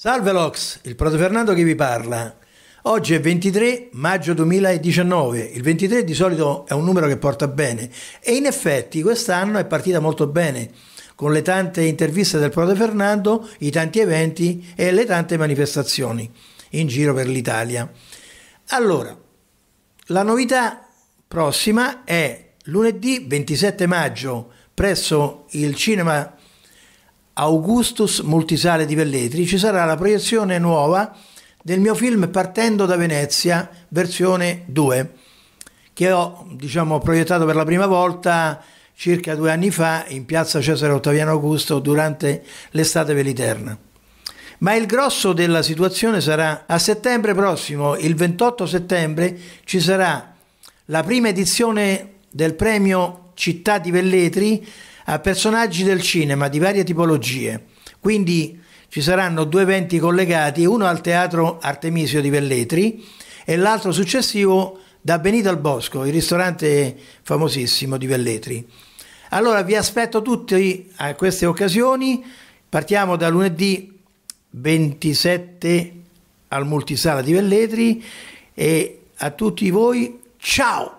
Salve Lox, il Proto Fernando che vi parla. Oggi è 23 maggio 2019, il 23 di solito è un numero che porta bene e in effetti quest'anno è partita molto bene con le tante interviste del Prode Fernando, i tanti eventi e le tante manifestazioni in giro per l'Italia. Allora, la novità prossima è lunedì 27 maggio presso il cinema Augustus Multisale di Velletri ci sarà la proiezione nuova del mio film Partendo da Venezia, versione 2, che ho diciamo, proiettato per la prima volta circa due anni fa in piazza Cesare Ottaviano Augusto durante l'estate veliterna. Ma il grosso della situazione sarà a settembre prossimo, il 28 settembre, ci sarà la prima edizione del premio Città di Velletri a personaggi del cinema di varie tipologie. Quindi ci saranno due eventi collegati, uno al Teatro Artemisio di Velletri e l'altro successivo da Benito al Bosco, il ristorante famosissimo di Velletri. Allora vi aspetto tutti a queste occasioni, partiamo da lunedì 27 al Multisala di Velletri e a tutti voi ciao!